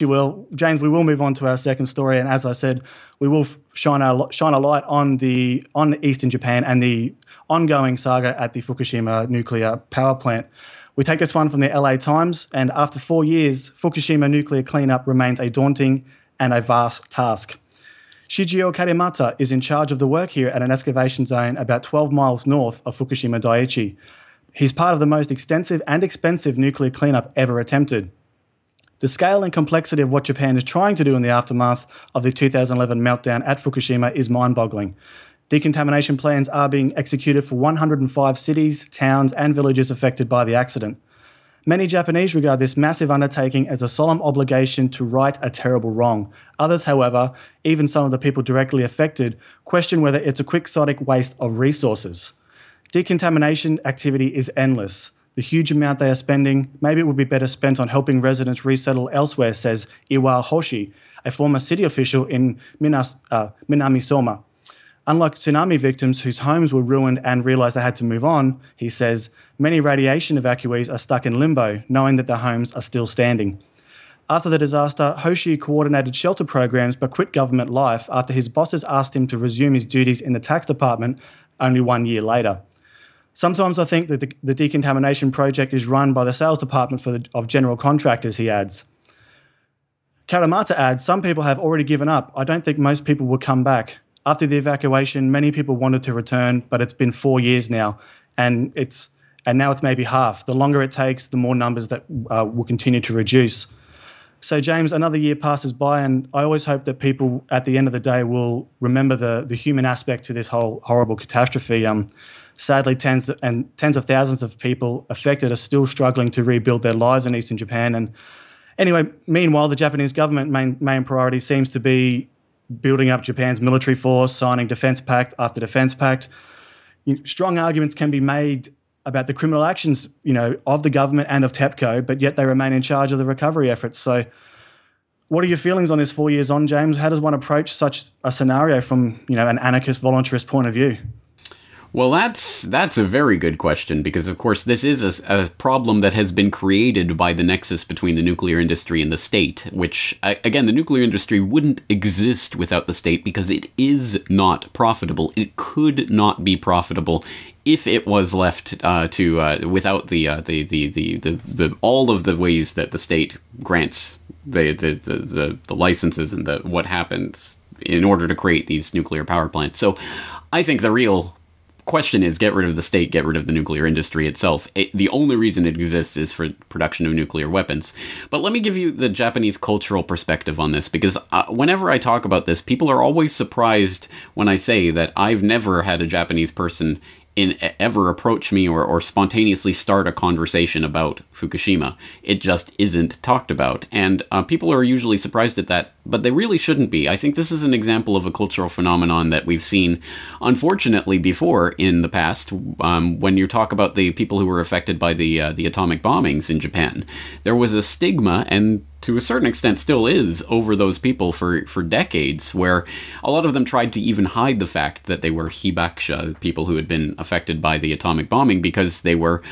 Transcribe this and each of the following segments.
you will, James. We will move on to our second story, and as I said, we will shine a shine a light on the on Eastern Japan and the ongoing saga at the Fukushima nuclear power plant. We take this one from the LA Times, and after four years, Fukushima nuclear cleanup remains a daunting and a vast task. Shigio Karimata is in charge of the work here at an excavation zone about 12 miles north of Fukushima Daiichi. He's part of the most extensive and expensive nuclear cleanup ever attempted. The scale and complexity of what Japan is trying to do in the aftermath of the 2011 meltdown at Fukushima is mind boggling. Decontamination plans are being executed for 105 cities, towns, and villages affected by the accident. Many Japanese regard this massive undertaking as a solemn obligation to right a terrible wrong. Others, however, even some of the people directly affected, question whether it's a quixotic waste of resources. Decontamination activity is endless. The huge amount they are spending, maybe it would be better spent on helping residents resettle elsewhere, says Iwao Hoshi, a former city official in Minas, uh, Unlike tsunami victims whose homes were ruined and realized they had to move on, he says, many radiation evacuees are stuck in limbo, knowing that their homes are still standing. After the disaster, Hoshi coordinated shelter programs but quit government life after his bosses asked him to resume his duties in the tax department only one year later. Sometimes I think that the, the decontamination project is run by the sales department for the, of general contractors, he adds. Karamata adds, some people have already given up. I don't think most people will come back. After the evacuation, many people wanted to return, but it's been four years now, and it's and now it's maybe half. The longer it takes, the more numbers that uh, will continue to reduce. So, James, another year passes by, and I always hope that people at the end of the day will remember the, the human aspect to this whole horrible catastrophe. Um, Sadly, tens and tens of thousands of people affected are still struggling to rebuild their lives in eastern Japan. And anyway, meanwhile, the Japanese government main main priority seems to be building up Japan's military force, signing defense pact after defense pact. strong arguments can be made about the criminal actions, you know, of the government and of TEPCO, but yet they remain in charge of the recovery efforts. So, what are your feelings on this four years on, James? How does one approach such a scenario from, you know, an anarchist voluntarist point of view? Well, that's that's a very good question because, of course, this is a, a, problem that has been created by the nexus between the nuclear industry and the state. Which, again, the nuclear industry wouldn't exist without the state because it is not profitable. It could not be profitable if it was left uh, to uh, without the, uh, the, the, the the the all of the ways that the state grants the the the, the, the licenses and the what happens in order to create these nuclear power plants. So, I think the real question is get rid of the state, get rid of the nuclear industry itself. It, the only reason it exists is for production of nuclear weapons. But let me give you the Japanese cultural perspective on this because uh, whenever I talk about this, people are always surprised when I say that I've never had a Japanese person in ever approach me or, or spontaneously start a conversation about Fukushima. It just isn't talked about. And uh, people are usually surprised at that but they really shouldn't be. I think this is an example of a cultural phenomenon that we've seen, unfortunately, before in the past. Um, when you talk about the people who were affected by the uh, the atomic bombings in Japan, there was a stigma and to a certain extent still is over those people for, for decades, where a lot of them tried to even hide the fact that they were hibakusha, people who had been affected by the atomic bombing, because they were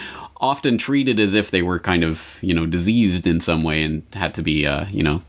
often treated as if they were kind of you know diseased in some way and had to be uh, you know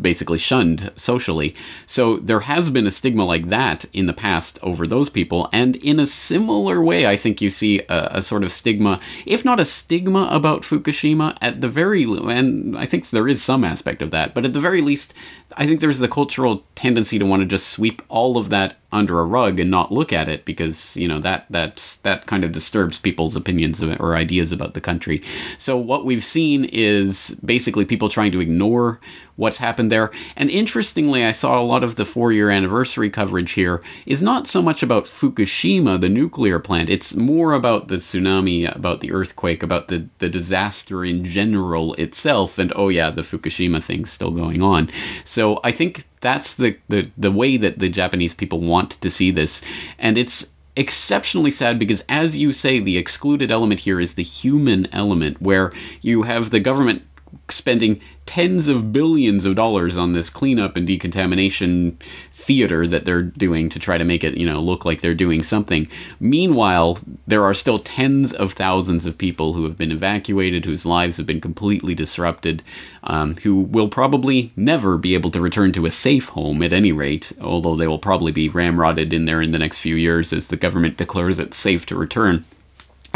basically shunned socially. So there has been a stigma like that in the past over those people, and in a similar way, I think you see a, a sort of stigma, if not a stigma about Fukushima, at the very and I think there is some aspect of that, but at the very least, I think there's a cultural tendency to want to just sweep all of that under a rug and not look at it because you know that that that kind of disturbs people's opinions or ideas about the country. So what we've seen is basically people trying to ignore what's happened there. And interestingly, I saw a lot of the four year anniversary coverage here is not so much about Fukushima, the nuclear plant, it's more about the tsunami, about the earthquake, about the, the disaster in general itself. And oh, yeah, the Fukushima thing's still going on. So I think that's the, the, the way that the Japanese people want to see this. And it's exceptionally sad because, as you say, the excluded element here is the human element, where you have the government spending tens of billions of dollars on this cleanup and decontamination theater that they're doing to try to make it, you know, look like they're doing something. Meanwhile, there are still tens of thousands of people who have been evacuated, whose lives have been completely disrupted, um, who will probably never be able to return to a safe home at any rate, although they will probably be ramrodded in there in the next few years as the government declares it safe to return.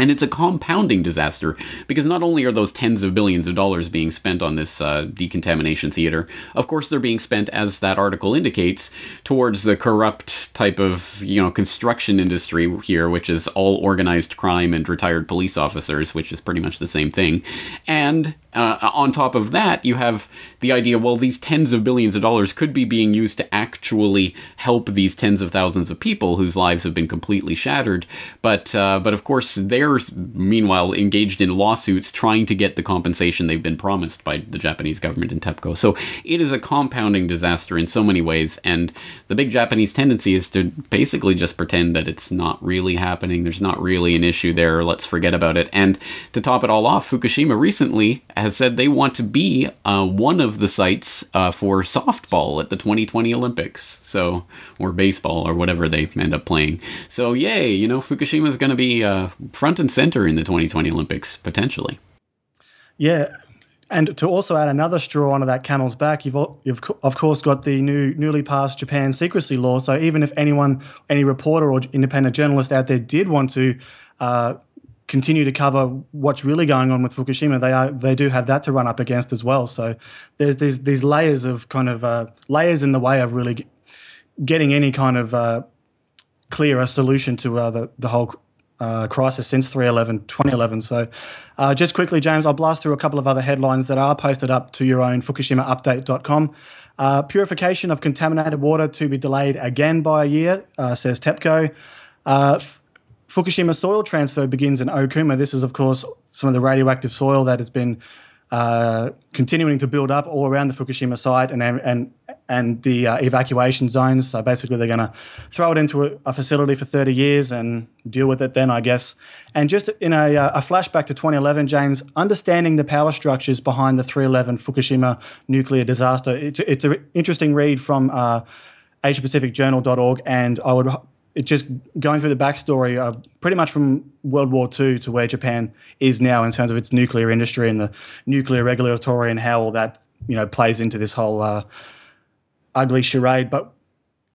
And it's a compounding disaster because not only are those tens of billions of dollars being spent on this uh, decontamination theater, of course they're being spent, as that article indicates, towards the corrupt type of you know construction industry here, which is all organized crime and retired police officers, which is pretty much the same thing, and uh, uh, on top of that, you have the idea well, these tens of billions of dollars could be being used to actually help these tens of thousands of people whose lives have been completely shattered. But, uh, but of course, they're meanwhile engaged in lawsuits trying to get the compensation they've been promised by the Japanese government and TEPCO. So it is a compounding disaster in so many ways. And the big Japanese tendency is to basically just pretend that it's not really happening, there's not really an issue there, let's forget about it. And to top it all off, Fukushima recently has said they want to be uh, one of the sites uh, for softball at the 2020 Olympics. So, or baseball or whatever they end up playing. So, yay, you know, Fukushima is going to be uh, front and center in the 2020 Olympics, potentially. Yeah. And to also add another straw onto that camel's back, you've, you've of course got the new newly passed Japan secrecy law. So even if anyone, any reporter or independent journalist out there did want to uh, continue to cover what's really going on with Fukushima, they are they do have that to run up against as well. So there's these these layers of kind of uh, layers in the way of really getting any kind of uh, clearer solution to uh, the the whole. Uh, crisis since 311 2011 so uh, just quickly james i'll blast through a couple of other headlines that are posted up to your own fukushimaupdate.com uh, purification of contaminated water to be delayed again by a year says tepco Fukushima soil transfer begins in Okuma. This is, of course, some of the radioactive soil that has been uh, continuing to build up all around the Fukushima site and and and the uh, evacuation zones. So basically, they're going to throw it into a, a, facility for 30 years and deal with it then, I guess. And just in a, uh, a flashback to 2011, James, understanding the power structures behind the 311 Fukushima nuclear disaster. It's, it's an interesting read from. Uh, asiapacificjournal.org and I would it just going through the backstory, uh, pretty much from World War II to where Japan is now in terms of its nuclear industry and the nuclear regulatory and how all that you know plays into this whole uh, ugly charade. But